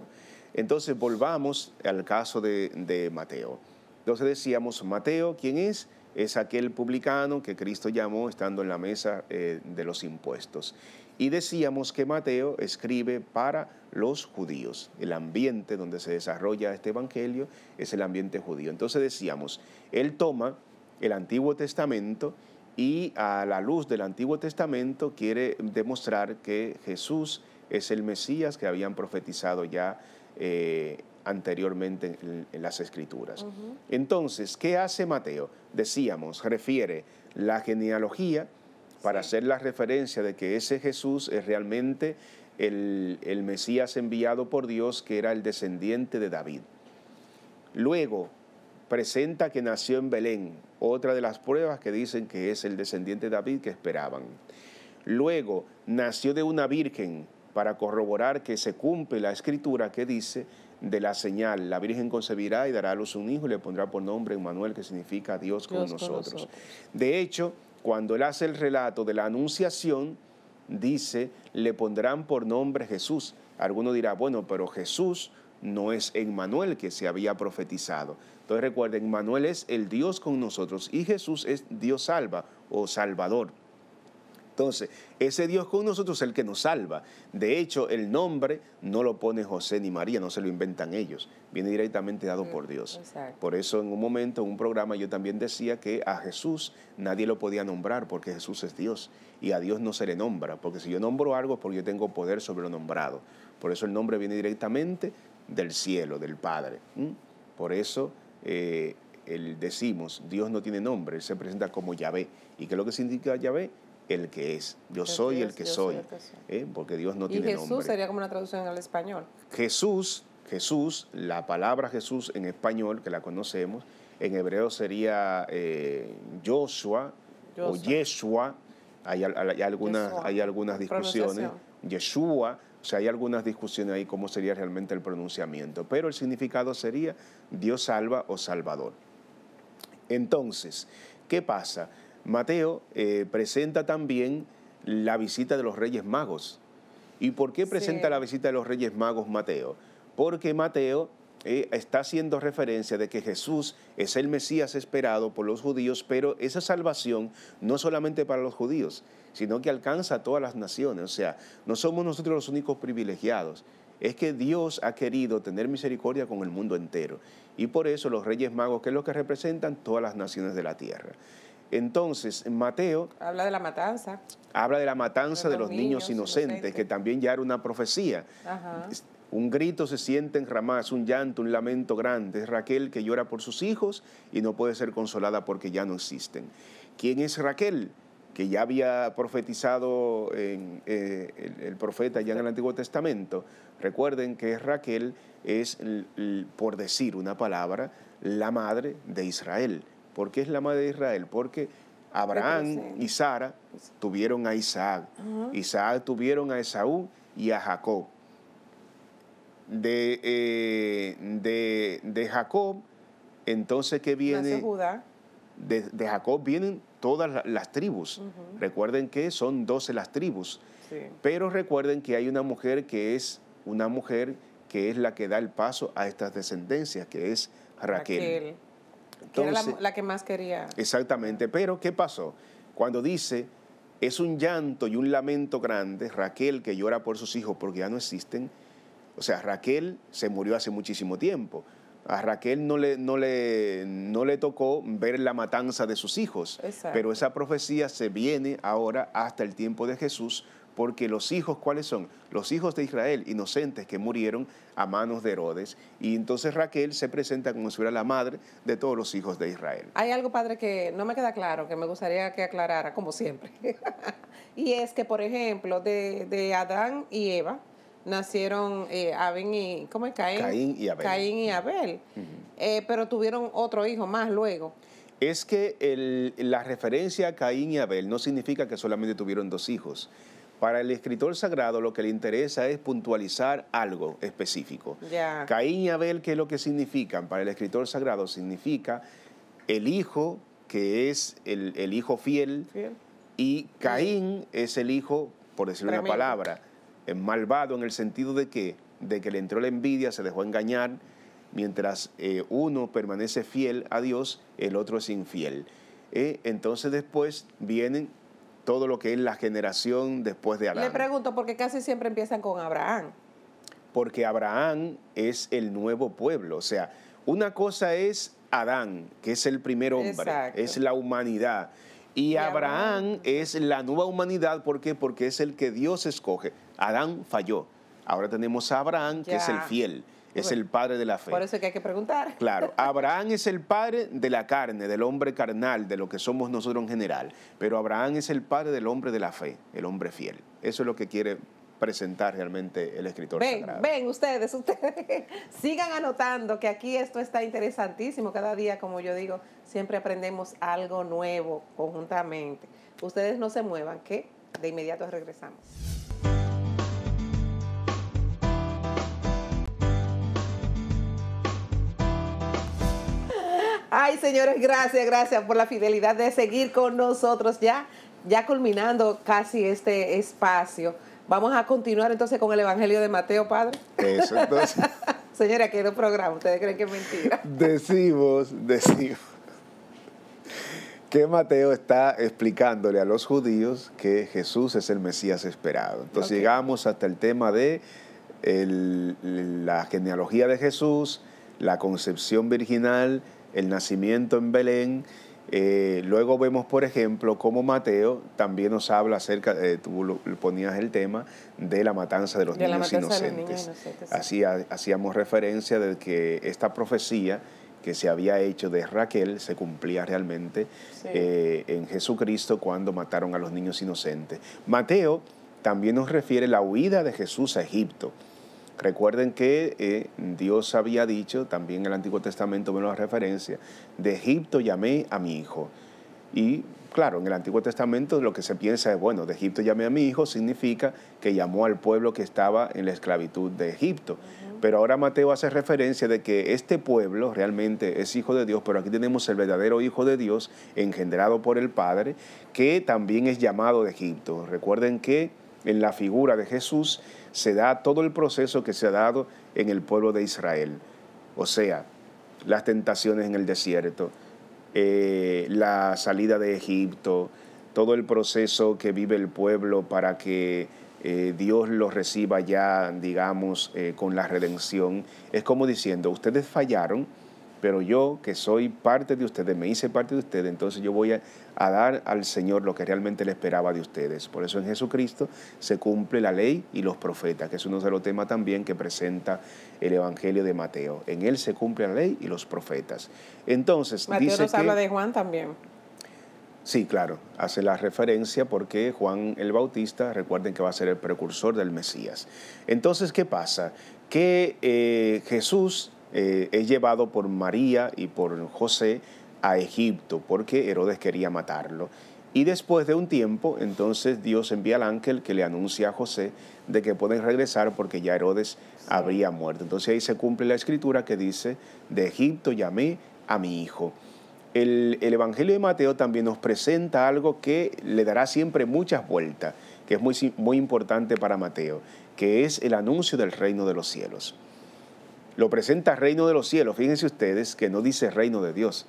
S2: Entonces volvamos al caso de, Mateo. Entonces decíamos, Mateo, ¿quién es? Es aquel publicano que Cristo llamó estando en la mesa eh, de los impuestos. Y decíamos que Mateo escribe para los judíos. El ambiente donde se desarrolla este evangelio es el ambiente judío. Entonces decíamos, él toma el Antiguo Testamento y a la luz del Antiguo Testamento quiere demostrar que Jesús es el Mesías que habían profetizado ya eh, anteriormente en, las Escrituras. Entonces, ¿qué hace Mateo? Decíamos, refiere la genealogía para hacer la referencia de que ese Jesús es realmente el Mesías enviado por Dios que era el descendiente de David. Luego, presenta que nació en Belén, otra de las pruebas que dicen que es el descendiente de David que esperaban. Luego nació de una virgen para corroborar que se cumple la escritura que dice de la señal, la Virgen concebirá y dará a luz un hijo y le pondrá por nombre Emmanuel, que significa Dios con, nosotros. De hecho, cuando él hace el relato de la anunciación, dice, le pondrán por nombre Jesús. Alguno dirá, bueno, pero Jesús no es en Manuel que se había profetizado. Entonces recuerden, Manuel es el Dios con nosotros y Jesús es Dios salva o salvador. Entonces, ese Dios con nosotros es el que nos salva. De hecho, el nombre no lo pone José ni María, no se lo inventan ellos. Viene directamente dado por mm, Dios. Por eso en un momento, en un programa, yo también decía que a Jesús nadie lo podía nombrar porque Jesús es Dios. Y a Dios no se le nombra, porque si yo nombro algo es porque yo tengo poder sobre lo nombrado. Por eso el nombre viene directamente del cielo, del Padre. Por eso eh, el decimos, Dios no tiene nombre, Él se presenta como Yahvé. ¿Y qué es lo que significa Yahvé? El que es. Yo soy el que soy. ¿eh? Porque Dios no tiene nombre. nombre. Jesús sería
S1: como una traducción al español.
S2: Jesús, Jesús, la palabra Jesús en español, que la conocemos, en hebreo sería eh, Joshua, o Yeshua. Hay, algunas, hay algunas discusiones. Yeshua, o sea, hay algunas discusiones ahí cómo sería realmente el pronunciamiento, pero el significado sería Dios salva o Salvador. Entonces, ¿qué pasa? Mateo eh, presenta también la visita de los Reyes Magos. ¿Y por qué presenta la visita de los Reyes Magos Mateo? Porque Mateo eh, está haciendo referencia de que Jesús es el Mesías esperado por los judíos, pero esa salvación no solamente para los judíos, sino que alcanza a todas las naciones. O sea, no somos nosotros los únicos privilegiados. Es que Dios ha querido tener misericordia con el mundo entero. Y por eso los Reyes Magos, que es lo que representan todas las naciones de la tierra. Entonces, Mateo...
S1: Habla de la matanza.
S2: Habla de la matanza de, los, niños, inocentes, inocentes, que también ya era una profecía. Ajá. Un grito se siente en Ramás, un llanto, un lamento grande. Es Raquel que llora por sus hijos y no puede ser consolada porque ya no existen. ¿Quién es Raquel? que ya había profetizado en, eh, el, profeta ya en el Antiguo Testamento. Recuerden que Raquel es, por decir una palabra, la madre de Israel. ¿Por qué es la madre de Israel? Porque Abraham y Sara tuvieron a Isaac, Isaac tuvieron a Esaú y a Jacob. Eh, de, de, Jacob, entonces que viene... De, Jacob vienen todas las tribus. Recuerden que son 12 las tribus. Pero recuerden que hay una mujer que es una mujer que es la que da el paso a estas descendencias, que es Raquel. Raquel. la,
S1: la, que más quería.
S2: Exactamente, pero ¿qué pasó? Cuando dice, es un llanto y un lamento grande, Raquel que llora por sus hijos porque ya no existen, o sea, Raquel se murió hace muchísimo tiempo. A Raquel no le, no le, no le tocó ver la matanza de sus hijos, pero esa profecía se viene ahora hasta el tiempo de Jesús, porque los hijos, ¿cuáles son? Los hijos de Israel, inocentes que murieron a manos de Herodes, y entonces Raquel se presenta como si fuera la madre de todos los hijos de Israel.
S1: Hay algo, padre, que no me queda claro, que me gustaría que aclarara, como siempre, y es que, por ejemplo, de, de Adán y Eva, nacieron eh, y, ¿cómo es? Caín, Caín y Abel. y Abel. Eh, pero tuvieron otro hijo más luego.
S2: Es que la referencia a Caín y Abel no significa que solamente tuvieron dos hijos. Para el escritor sagrado lo que le interesa es puntualizar algo específico. Caín y Abel, ¿qué es lo que significan? Para el escritor sagrado significa el hijo que es el, hijo fiel, y Caín es el hijo, por decir una palabra, malvado en el sentido de que, de que le entró la envidia, se dejó engañar. Mientras eh, uno permanece fiel a Dios, el otro es infiel. Eh, entonces después vienen todo lo que es la generación después de Adán. Le
S1: pregunto, porque casi siempre empiezan con
S2: Abraham. Porque Abraham es el nuevo pueblo. O sea, una cosa es Adán, que es el primer hombre, es la humanidad. Y Abraham es la nueva humanidad, ¿por qué? Porque es el que Dios escoge. Adán falló. Ahora tenemos a Abraham, que es el fiel, es el padre de la fe. Por
S1: eso que hay que preguntar. Claro,
S2: Abraham es el padre de la carne, del hombre carnal, de lo que somos nosotros en general. Pero Abraham es el padre del hombre de la fe, el hombre fiel. Eso es lo que quiere presentar realmente el escritor ven,
S1: Ven, ustedes, ustedes sigan anotando que aquí esto está interesantísimo. Cada día, como yo digo, siempre aprendemos algo nuevo conjuntamente. Ustedes no se muevan, que de inmediato regresamos. Ay, señores, gracias, gracias por la fidelidad de seguir con nosotros ya, ya culminando casi este espacio. Vamos a continuar entonces con el Evangelio de Mateo, Padre. Eso, entonces. Señora, es programa, ustedes creen que es mentira.
S2: Decimos, decimos que Mateo está explicándole a los judíos que Jesús es el Mesías esperado. Entonces llegamos hasta el tema de la genealogía de Jesús, la concepción virginal, el nacimiento en Belén eh, luego vemos, por ejemplo, cómo Mateo también nos habla acerca, eh, tú ponías el tema de la matanza de los, niños, inocentes. Así, hacíamos referencia de que esta profecía que se había hecho de Raquel se cumplía realmente eh, en Jesucristo cuando mataron a los niños inocentes. Mateo también nos refiere la huida de Jesús a Egipto Recuerden que eh, Dios había dicho, también en el Antiguo Testamento menos referencia, de Egipto llamé a mi hijo. Y claro, en el Antiguo Testamento lo que se piensa es, bueno, de Egipto llamé a mi hijo, significa que llamó al pueblo que estaba en la esclavitud de Egipto. Pero ahora Mateo hace referencia de que este pueblo realmente es hijo de Dios, pero aquí tenemos el verdadero hijo de Dios, engendrado por el Padre, que también es llamado de Egipto. Recuerden que en la figura de Jesús, se da todo el proceso que se ha dado en el pueblo de Israel. O sea, las tentaciones en el desierto, eh, la salida de Egipto, todo el proceso que vive el pueblo para que eh, Dios los reciba ya, digamos, eh, con la redención. Es como diciendo, ustedes fallaron, pero yo que soy parte de ustedes, me hice parte de ustedes, entonces yo voy a, dar al Señor lo que realmente le esperaba de ustedes. Por eso en Jesucristo se cumple la ley y los profetas, que es uno de los temas también que presenta el Evangelio de Mateo. En él se cumple la ley y los profetas. Entonces, Mateo nos habla de
S1: Juan también.
S2: Sí, claro, hace la referencia porque Juan el Bautista, recuerden que va a ser el precursor del Mesías. Entonces, ¿qué pasa? Que eh, Jesús eh, es llevado por María y por José a Egipto, porque Herodes quería matarlo. Y después de un tiempo, entonces Dios envía al ángel que le anuncia a José de que pueden regresar porque ya Herodes habría muerto. Entonces ahí se cumple la escritura que dice, de Egipto llamé a mi hijo. El, Evangelio de Mateo también nos presenta algo que le dará siempre muchas vueltas, que es muy, muy importante para Mateo, que es el anuncio del reino de los cielos lo presenta reino de los cielos. Fíjense ustedes que no dice reino de Dios,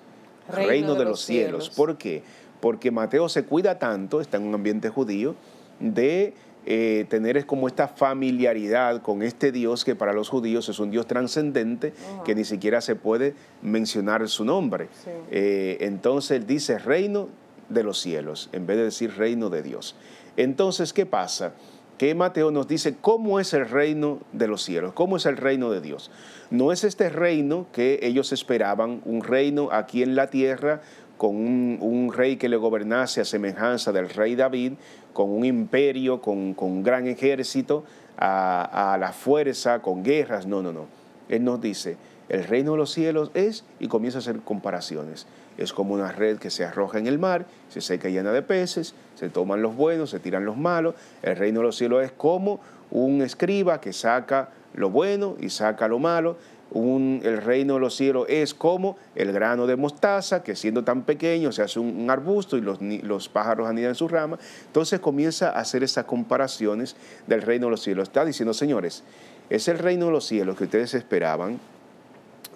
S2: reino, de, los, cielos. ¿Por qué? Porque Mateo se cuida tanto, está en un ambiente judío, de eh, tener como esta familiaridad con este Dios que para los judíos es un Dios trascendente que ni siquiera se puede mencionar su nombre. Eh, entonces él dice reino de los cielos en vez de decir reino de Dios. Entonces, ¿qué pasa? que Mateo nos dice cómo es el reino de los cielos, cómo es el reino de Dios. No es este reino que ellos esperaban, un reino aquí en la tierra con un, rey que le gobernase a semejanza del rey David, con un imperio, con, un gran ejército, a, a la fuerza, con guerras. No, no, no. Él nos dice, el reino de los cielos es, y comienza a hacer comparaciones, es como una red que se arroja en el mar, se seca llena de peces, se toman los buenos, se tiran los malos. El reino de los cielos es como un escriba que saca lo bueno y saca lo malo. Un, el reino de los cielos es como el grano de mostaza, que siendo tan pequeño se hace un, arbusto y los, los, pájaros anidan en sus ramas. Entonces comienza a hacer esas comparaciones del reino de los cielos. Está diciendo, señores, es el reino de los cielos que ustedes esperaban,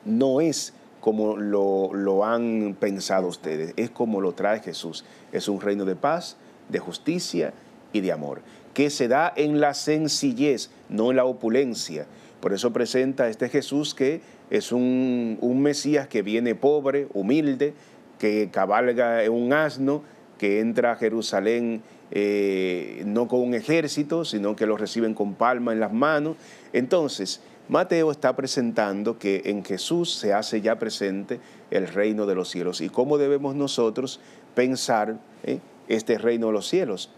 S2: no es como lo, lo han pensado ustedes, es como lo trae Jesús. Es un reino de paz, de justicia y de amor, que se da en la sencillez, no en la opulencia. Por eso presenta este Jesús que es un, Mesías que viene pobre, humilde, que cabalga en un asno, que entra a Jerusalén eh, no con un ejército, sino que lo reciben con palma en las manos. Entonces, Mateo está presentando que en Jesús se hace ya presente el reino de los cielos y cómo debemos nosotros pensar eh? este reino de los cielos,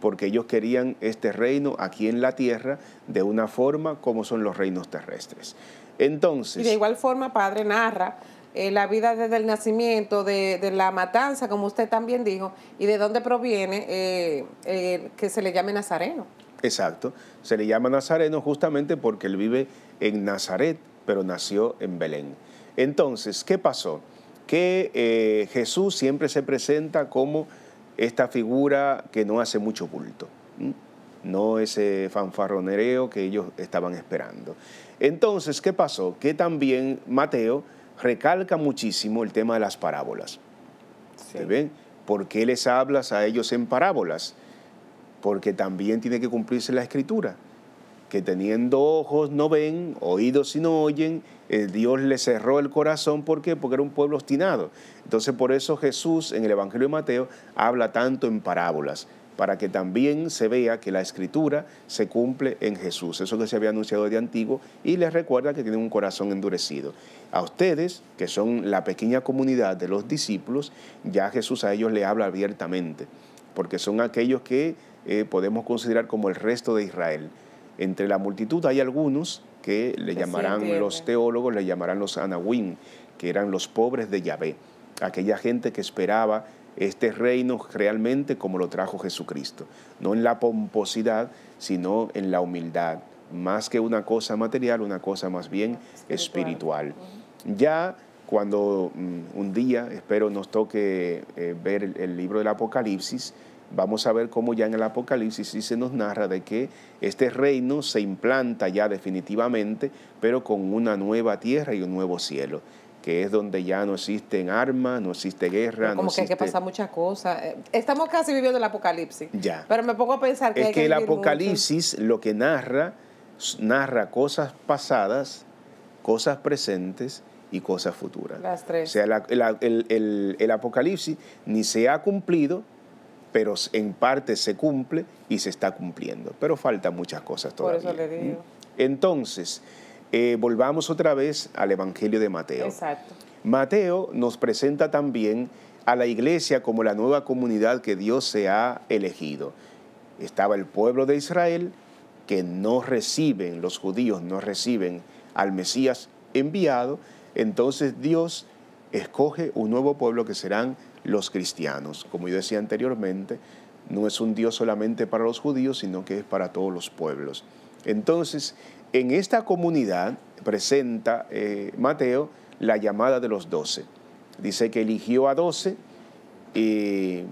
S2: porque ellos querían este reino aquí en la tierra de una forma como son los reinos terrestres. Entonces... Y de
S1: igual forma, Padre narra eh, la vida desde el nacimiento, de, la matanza, como usted también dijo, y de dónde proviene eh, eh, que se le llame Nazareno.
S2: Exacto, se le llama Nazareno justamente porque él vive en Nazaret, pero nació en Belén. Entonces, ¿qué pasó? Que Jesús siempre se presenta como esta figura que no hace mucho bulto, no ese fanfarronereo que ellos estaban esperando. Entonces, ¿qué pasó? Que también Mateo recalca muchísimo el tema de las parábolas. ven? ¿Por qué les hablas a ellos en parábolas? Porque también tiene que cumplirse la escritura que teniendo ojos no ven, oídos y no oyen, eh, Dios les cerró el corazón. ¿Por qué? Porque era un pueblo obstinado. Entonces por eso Jesús en el Evangelio de Mateo habla tanto en parábolas para que también se vea que la escritura se cumple en Jesús, eso que se había anunciado de antiguo, y les recuerda que tienen un corazón endurecido. A ustedes, que son la pequeña comunidad de los discípulos, ya Jesús a ellos le habla abiertamente, porque son aquellos que eh, podemos considerar como el resto de Israel. Entre la multitud hay algunos que le llamarán los teólogos, le llamarán los Anahuim, que eran los pobres de Yahvé, aquella gente que esperaba este reino realmente como lo trajo Jesucristo, no en la pomposidad, sino en la humildad, más que una cosa material, una cosa más bien espiritual. Ya cuando mm, un día, espero nos toque eh, ver el libro del Apocalipsis, vamos a ver cómo ya en el Apocalipsis sí se nos narra de que este reino se implanta ya definitivamente, pero con una nueva tierra y un nuevo cielo que es donde ya no existen armas, no existe guerra. como que hay que pasar
S1: muchas cosas. Eh, estamos casi viviendo el apocalipsis. Ya. Pero me pongo a pensar que... Es que, el apocalipsis
S2: lo que narra, narra cosas pasadas, cosas presentes y cosas futuras. Las tres. O sea, el apocalipsis ni se ha cumplido, pero en parte se cumple y se está cumpliendo. Pero faltan muchas cosas todavía. Por eso le digo. Mm. Entonces, eh, volvamos otra vez al Evangelio de Mateo. Exacto. Mateo nos presenta también a la iglesia como la nueva comunidad que Dios se ha elegido. Estaba el pueblo de Israel que no reciben, los judíos no reciben al Mesías enviado, entonces Dios escoge un nuevo pueblo que serán los cristianos. Como yo decía anteriormente, no es un Dios solamente para los judíos, sino que es para todos los pueblos. Entonces, en esta comunidad presenta eh, Mateo la llamada de los doce. Dice que eligió a doce eh,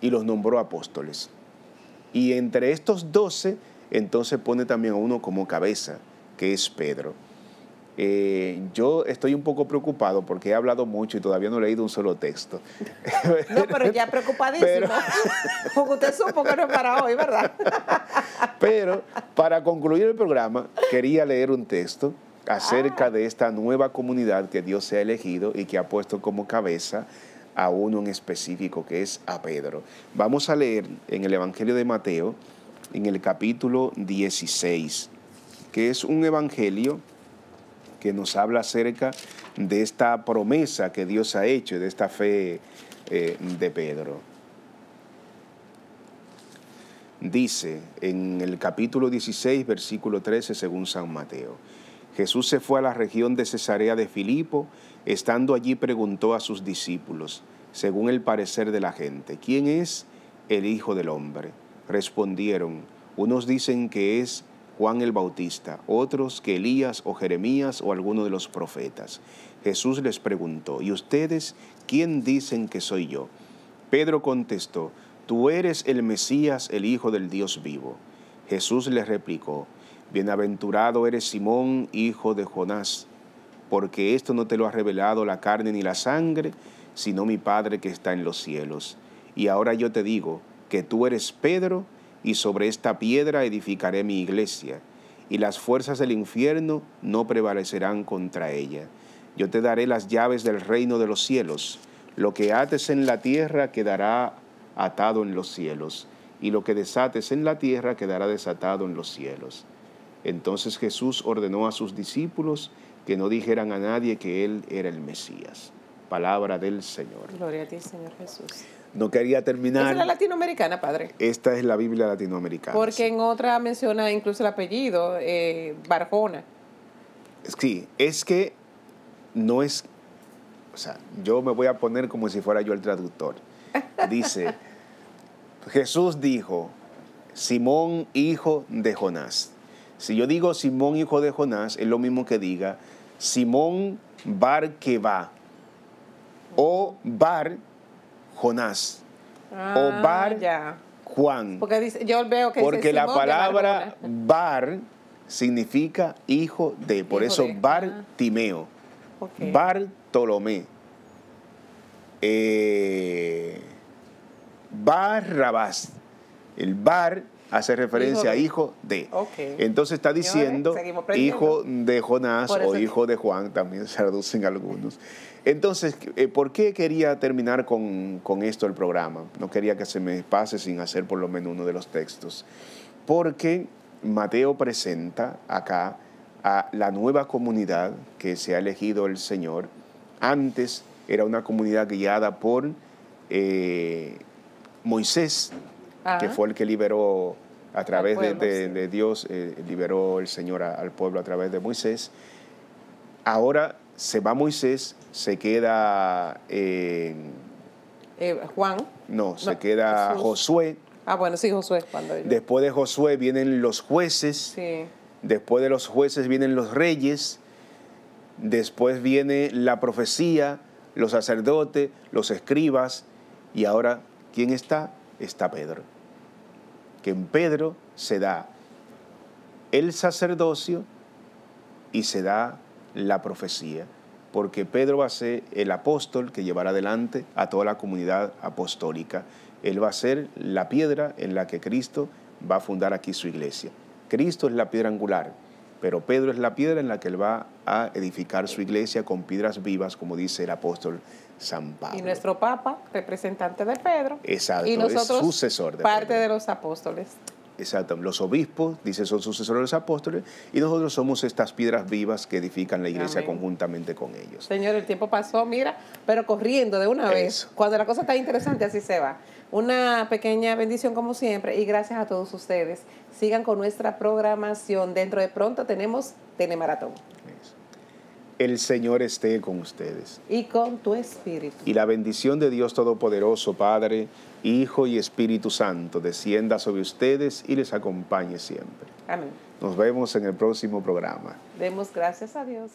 S2: y los nombró apóstoles. Y entre estos doce, entonces pone también a uno como cabeza, que es Pedro. Eh, yo estoy un poco preocupado porque he hablado mucho y todavía no he leído un solo texto.
S1: No, pero ya preocupadísimo. porque usted supo que no es para
S2: hoy, ¿verdad? Pero para concluir el programa, quería leer un texto acerca ah. de esta nueva comunidad que Dios se ha elegido y que ha puesto como cabeza a uno en específico, que es a Pedro. Vamos a leer en el Evangelio de Mateo, en el capítulo 16, que es un evangelio que nos habla acerca de esta promesa que Dios ha hecho, de esta fe eh, de Pedro. Dice en el capítulo 16, versículo 13, según San Mateo, Jesús se fue a la región de Cesarea de Filipo, estando allí preguntó a sus discípulos, según el parecer de la gente, ¿quién es el Hijo del Hombre? Respondieron, unos dicen que es Juan el Bautista, otros que Elías o Jeremías o alguno de los profetas. Jesús les preguntó, ¿y ustedes quién dicen que soy yo? Pedro contestó, Tú eres el Mesías, el Hijo del Dios vivo. Jesús les replicó, Bienaventurado eres Simón, hijo de Jonás, porque esto no te lo ha revelado la carne ni la sangre, sino mi Padre que está en los cielos. Y ahora yo te digo que tú eres Pedro, y sobre esta piedra edificaré mi iglesia, y las fuerzas del infierno no prevalecerán contra ella. Yo te daré las llaves del reino de los cielos, lo que ates en la tierra quedará atado en los cielos, y lo que desates en la tierra quedará desatado en los cielos. Entonces Jesús ordenó a sus discípulos que no dijeran a nadie que él era el Mesías palabra del Señor.
S1: Gloria a ti, Señor Jesús.
S2: No quería terminar. Esta es la
S1: latinoamericana, padre.
S2: Esta es la Biblia latinoamericana.
S1: Porque en otra menciona incluso el apellido, eh, Barjona.
S2: Sí, es que no es. O sea, yo me voy a poner como si fuera yo el traductor. Dice: Jesús dijo, Simón, hijo de Jonás. Si yo digo Simón, hijo de Jonás, es lo mismo que diga Simón Barqueba o Bar Jonás
S1: o ah, Bar Juan. Porque yo veo porque la palabra
S2: Bar significa hijo de, por eso Bar Bartimeo, ah. Bar okay. Bar eh, El Bar hace referencia a hijo de. Entonces está diciendo hijo de Jonás o hijo de Juan, también se traducen algunos. Entonces, eh, ¿por qué quería terminar con, esto el programa? No quería que se me pase sin hacer por lo menos uno de los textos. Porque Mateo presenta acá a la nueva comunidad que se ha elegido el Señor. Antes era una comunidad guiada por eh, Moisés, que fue el que liberó a través de, Dios, eh, liberó el Señor al pueblo a través de Moisés. Ahora se va Moisés, se queda... Eh, eh, Juan. No, se queda Josué. Ah, bueno, sí, Josué. Cuando Después de Josué vienen los jueces. Después de los jueces vienen los reyes. Después viene la profecía, los sacerdotes, los escribas. Y ahora, ¿quién está? Está Pedro. Que en Pedro se da el sacerdocio y se da la profecía, porque Pedro va a ser el apóstol que llevará adelante a toda la comunidad apostólica. Él va a ser la piedra en la que Cristo va a fundar aquí su iglesia. Cristo es la piedra angular, pero Pedro es la piedra en la que él va a edificar su iglesia con piedras vivas, como dice el apóstol San Pablo. Y
S1: nuestro Papa, representante de Pedro.
S2: Exacto, y sucesor de Parte
S1: de los apóstoles.
S2: Exacto. Los obispos, dice, son sucesores de los apóstoles y nosotros somos estas piedras vivas que edifican la iglesia conjuntamente con ellos.
S1: Señor, el tiempo pasó, mira, pero corriendo de una vez. Cuando la cosa está interesante, así se va. Una pequeña bendición como siempre y gracias a todos ustedes. Sigan con nuestra programación. Dentro de pronto tenemos Tene Maratón.
S2: El Señor esté con ustedes.
S1: Y con tu espíritu.
S2: Y la bendición de Dios Todopoderoso, Padre Hijo y Espíritu Santo, descienda sobre ustedes y les acompañe siempre. Amén. Nos vemos en el próximo programa.
S1: Demos gracias a Dios.